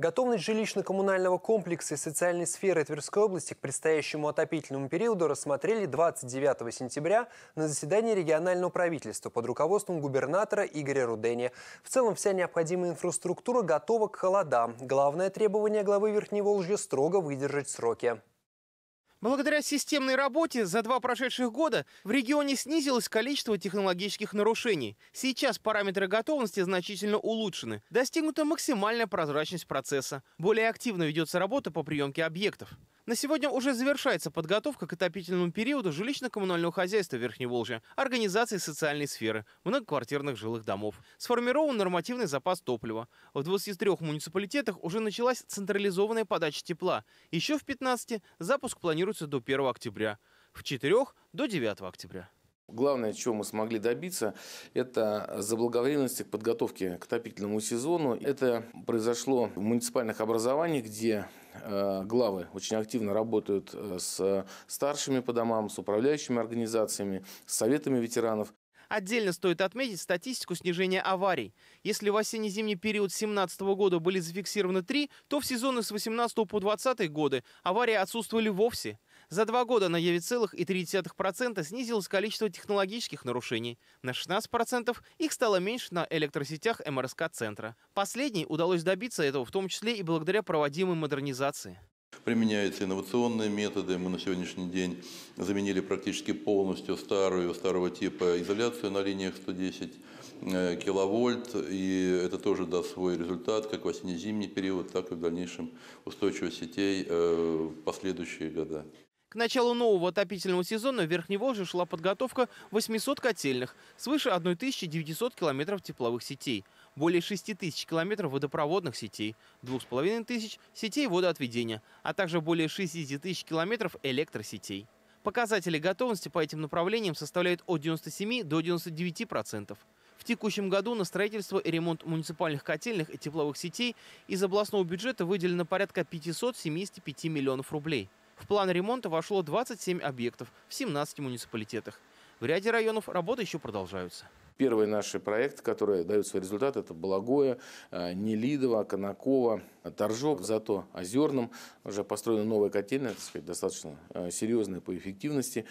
Готовность жилищно-коммунального комплекса и социальной сферы Тверской области к предстоящему отопительному периоду рассмотрели 29 сентября на заседании регионального правительства под руководством губернатора Игоря Рудени. В целом вся необходимая инфраструктура готова к холодам. Главное требование главы Верхней Волжья – строго выдержать сроки. Благодаря системной работе за два прошедших года в регионе снизилось количество технологических нарушений. Сейчас параметры готовности значительно улучшены. Достигнута максимальная прозрачность процесса. Более активно ведется работа по приемке объектов. На сегодня уже завершается подготовка к отопительному периоду жилищно-коммунального хозяйства Верхневолжья, организации социальной сферы, многоквартирных жилых домов. Сформирован нормативный запас топлива. В 23 муниципалитетах уже началась централизованная подача тепла. Еще в 15 запуск планируется до 1 октября, в 4 до 9 октября. Главное, чего мы смогли добиться, это заблаговременности к подготовке к отопительному сезону. Это произошло в муниципальных образованиях, где э, главы очень активно работают э, с старшими по домам, с управляющими организациями, с советами ветеранов. Отдельно стоит отметить статистику снижения аварий. Если в осенне-зимний период 2017 года были зафиксированы три, то в сезоны с 18 по 20 годы аварии отсутствовали вовсе. За два года на 9,3% снизилось количество технологических нарушений. На 16% их стало меньше на электросетях МРСК-центра. Последней удалось добиться этого в том числе и благодаря проводимой модернизации. Применяются инновационные методы. Мы на сегодняшний день заменили практически полностью старую, старого типа изоляцию на линиях 110 э, киловольт. И это тоже даст свой результат как в осенне-зимний период, так и в дальнейшем устойчивость сетей э, в последующие года. К началу нового отопительного сезона в Верхневолжье шла подготовка 800 котельных, свыше 1900 километров тепловых сетей, более 6000 километров водопроводных сетей, 2500 сетей водоотведения, а также более 60 тысяч километров электросетей. Показатели готовности по этим направлениям составляют от 97 до 99%. процентов. В текущем году на строительство и ремонт муниципальных котельных и тепловых сетей из областного бюджета выделено порядка 575 миллионов рублей – план ремонта вошло 27 объектов в 17 муниципалитетах. В ряде районов работы еще продолжаются. Первый наш проект, который дает свой результат, это Балагоя, э, Нелидово, Конаково, Торжок, зато Озерным. Уже построена новая котельная, так сказать, достаточно э, серьезная по эффективности.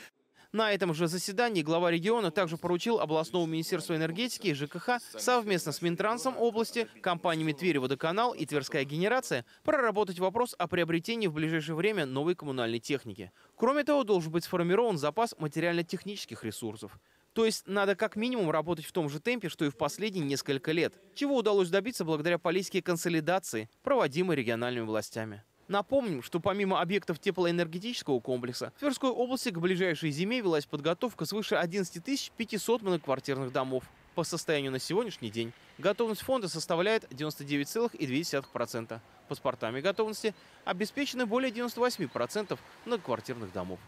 На этом же заседании глава региона также поручил областному министерству энергетики и ЖКХ совместно с Минтрансом области, компаниями Тверь водоканал и Тверская генерация проработать вопрос о приобретении в ближайшее время новой коммунальной техники. Кроме того, должен быть сформирован запас материально-технических ресурсов. То есть надо как минимум работать в том же темпе, что и в последние несколько лет, чего удалось добиться благодаря политике консолидации, проводимой региональными властями. Напомним, что помимо объектов теплоэнергетического комплекса, в Тверской области к ближайшей зиме велась подготовка свыше 11 500 многоквартирных домов. По состоянию на сегодняшний день готовность фонда составляет 99,2%. Паспортами готовности обеспечены более 98% многоквартирных домов.